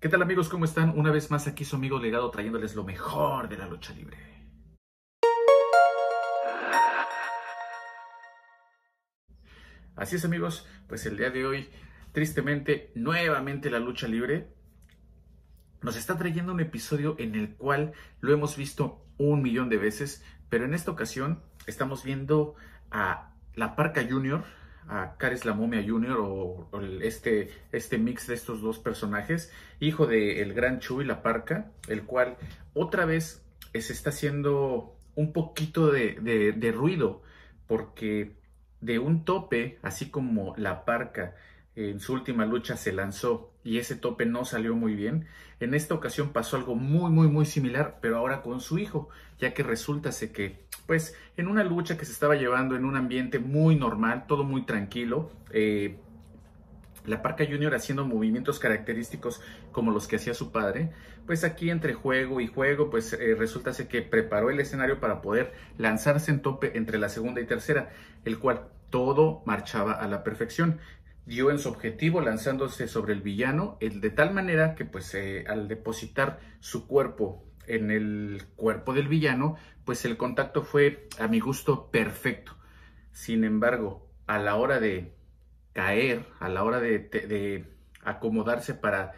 ¿Qué tal amigos? ¿Cómo están? Una vez más aquí su amigo Legado trayéndoles lo mejor de la lucha libre. Así es amigos, pues el día de hoy, tristemente, nuevamente la lucha libre nos está trayendo un episodio en el cual lo hemos visto un millón de veces, pero en esta ocasión estamos viendo a La Parca Junior, a Caris la Momia Jr. o, este, este mix de estos dos personajes, hijo del gran Chuy la Parca, el cual otra vez se está haciendo un poquito de, de ruido, porque de un tope, así como la Parca en su última lucha se lanzó y ese tope no salió muy bien. En esta ocasión pasó algo muy, muy, muy similar, pero ahora con su hijo, ya que resultase que, pues, en una lucha que se estaba llevando en un ambiente muy normal, todo muy tranquilo, eh, la Parca Junior haciendo movimientos característicos como los que hacía su padre, pues aquí entre juego y juego, pues eh, que preparó el escenario para poder lanzarse en tope entre la segunda y tercera, el cual todo marchaba a la perfección dio en su objetivo lanzándose sobre el villano, el de tal manera que pues eh, al depositar su cuerpo en el cuerpo del villano, pues el contacto fue a mi gusto perfecto. Sin embargo, a la hora de caer, a la hora de, acomodarse para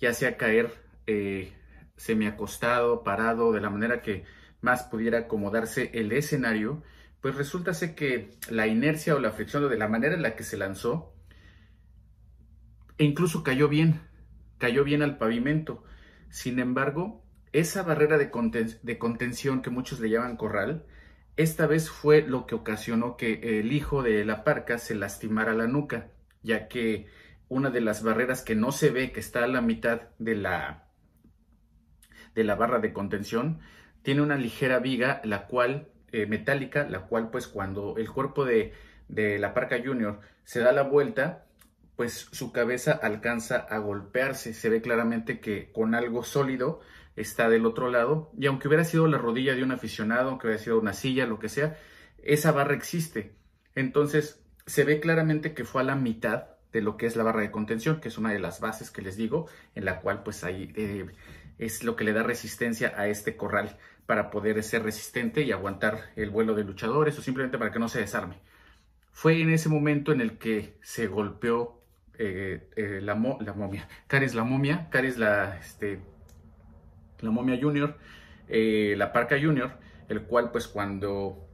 ya sea caer eh, semiacostado, parado, de la manera que más pudiera acomodarse el escenario, pues resulta que la inercia o la fricción de la manera en la que se lanzó e incluso cayó bien, cayó bien al pavimento. Sin embargo, esa barrera de, contención que muchos le llaman corral, esta vez fue lo que ocasionó que el hijo de la parca se lastimara la nuca, ya que una de las barreras que no se ve, que está a la mitad de la, de la barra de contención, tiene una ligera viga, la cual, eh, metálica, la cual pues cuando el cuerpo de, de la parca junior se da la vuelta, pues su cabeza alcanza a golpearse. Se ve claramente que con algo sólido está del otro lado. Y aunque hubiera sido la rodilla de un aficionado, aunque hubiera sido una silla, lo que sea, esa barra existe. Entonces, se ve claramente que fue a la mitad de lo que es la barra de contención, que es una de las bases que les digo, en la cual pues ahí eh, es lo que le da resistencia a este corral para poder ser resistente y aguantar el vuelo de luchadores o simplemente para que no se desarme. Fue en ese momento en el que se golpeó eh, eh, la, la, momia, Caris la momia, Caris la, este, la momia junior, eh, la parca junior, el cual pues cuando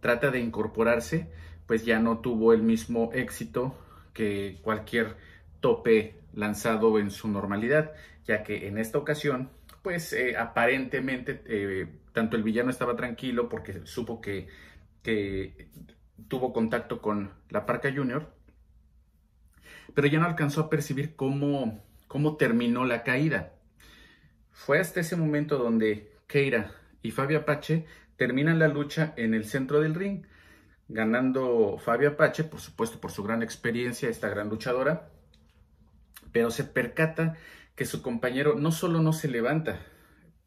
trata de incorporarse, pues ya no tuvo el mismo éxito que cualquier tope lanzado en su normalidad, ya que en esta ocasión, pues aparentemente tanto el villano estaba tranquilo porque supo que, que tuvo contacto con la Parca Junior, pero ya no alcanzó a percibir cómo, cómo terminó la caída. Fue hasta ese momento donde Keira y Fabio Apache terminan la lucha en el centro del ring, ganando Fabio Apache, por supuesto por su gran experiencia, esta gran luchadora, pero se percata que su compañero no solo no se levanta,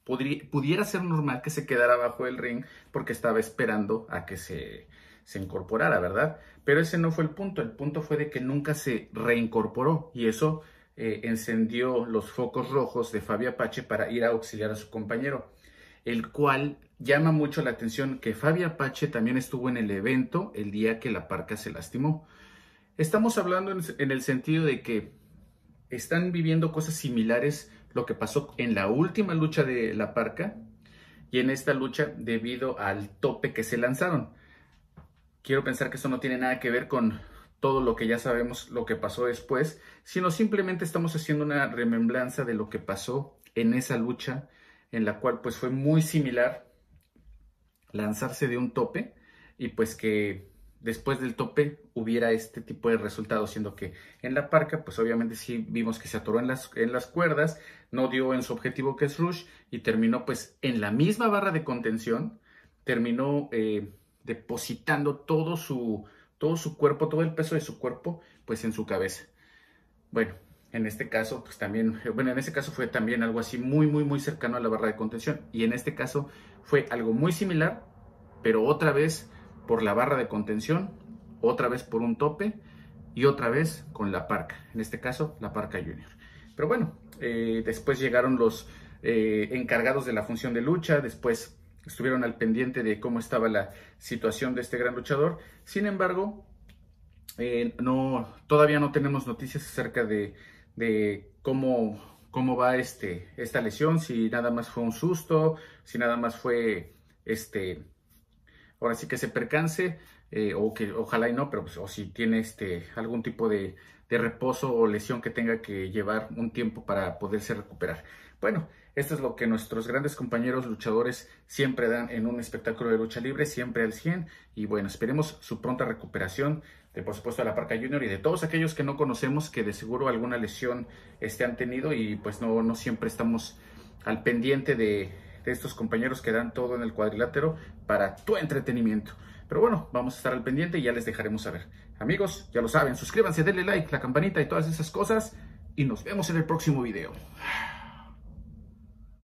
pudiera ser normal que se quedara bajo el ring porque estaba esperando a que se, se incorporara, ¿verdad? Pero ese no fue el punto, el punto fue de que nunca se reincorporó y eso eh, encendió los focos rojos de Fabio Apache para ir a auxiliar a su compañero, el cual llama mucho la atención que Fabio Apache también estuvo en el evento el día que la parca se lastimó. Estamos hablando en el sentido de que están viviendo cosas similares lo que pasó en la última lucha de la parca y en esta lucha debido al tope que se lanzaron quiero pensar que esto no tiene nada que ver con todo lo que ya sabemos lo que pasó después, sino simplemente estamos haciendo una remembranza de lo que pasó en esa lucha en la cual pues fue muy similar lanzarse de un tope y pues que después del tope hubiera este tipo de resultados, siendo que en la parca, pues obviamente sí vimos que se atoró en las, en las cuerdas, no dio en su objetivo que es Rush y terminó pues en la misma barra de contención, terminó eh, depositando todo su, todo su cuerpo, todo el peso de su cuerpo, pues en su cabeza. Bueno, en este caso, pues también, eh, bueno, en este caso fue también algo así muy, muy, muy cercano a la barra de contención. Y en este caso fue algo muy similar, pero otra vez por la barra de contención, otra vez por un tope y otra vez con la parca. En este caso, la parca junior. Pero bueno, eh, después llegaron los eh, encargados de la función de lucha, después estuvieron al pendiente de cómo estaba la situación de este gran luchador. Sin embargo, eh, no, todavía no tenemos noticias acerca de, de cómo, cómo va este, esta lesión, si nada más fue un susto, si nada más fue este, ahora sí que se percance. Eh, o que ojalá y no, pero pues, o si tiene este, algún tipo de, reposo o lesión que tenga que llevar un tiempo para poderse recuperar. Bueno, esto es lo que nuestros grandes compañeros luchadores siempre dan en un espectáculo de lucha libre, siempre al 100. Y bueno, esperemos su pronta recuperación de, por supuesto, de la Parca Junior y de todos aquellos que no conocemos que de seguro alguna lesión este, han tenido y pues no, no siempre estamos al pendiente de estos compañeros que dan todo en el cuadrilátero para tu entretenimiento. Pero bueno, vamos a estar al pendiente y ya les dejaremos saber. Amigos, ya lo saben, suscríbanse, denle like, la campanita y todas esas cosas. Y nos vemos en el próximo video.